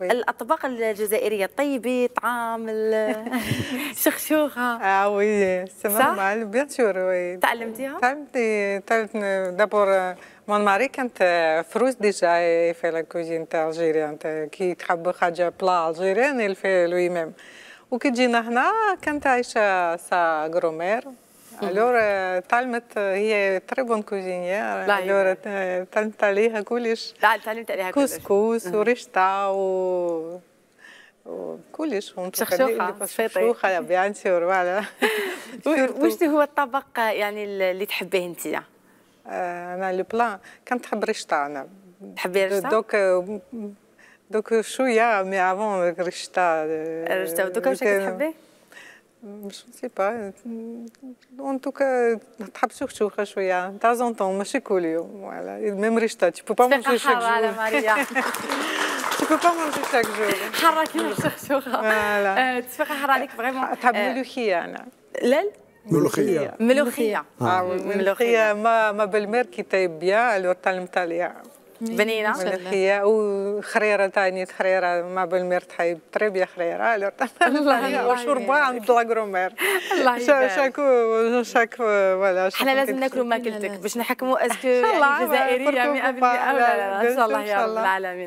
طيب. الاطباق الجزائريه الطيبه طعام الشخشوخه اه وي سي مع بيان سور وي تعلمتيها تعلمتي تعلمت دابور مون ماري كانت فروز ديجا في لا كوزين تاع الجيريان كي تحب حاجه بلا الجيريان يل في ميم وكي جينا هنا كانت عايشه سا غرومير الور تعلمت هي très bonne cuisinière. Allora, تعلمت عليها كلش. تعلمت عليها كلش. كسكس ورشطة و وكلش شخشوخة شخشوخة بيان سور فوالا واش هو الطبق يعني اللي تحبيه انت انا لو بلان كنتحب رشطة انا تحبي رشطة دوك دوك شوية مي افون رشطة رشطة آه، دوك واش كتحبيه مش سي با توكا تحب شخشوخه شويه تاع زون ماشي كل يوم فوالا ميم ريشتا تي بو با مونجي شاك جور على ماريا تي بو با مونجي شاك جور حركي الشخشوخه فوالا تصفيق حرا عليك فريمون تحب ملوخيه انا لال ملوخيه ملوخيه ملوخيه ما ما بالمير كي تايب بيان الور تعلمت عليها إيه، بنينه ملوخيه وخريره ثاني خريره ما بالمير تحيب طريبيا خريره الله وشوربه عند لاكرومير الله شاكو شاكو فوالا حنا لازم ناكلوا ماكلتك باش نحكموا اسكو يعني جزائريه 100% او لا ان شاء الله يعني يا رب العالمين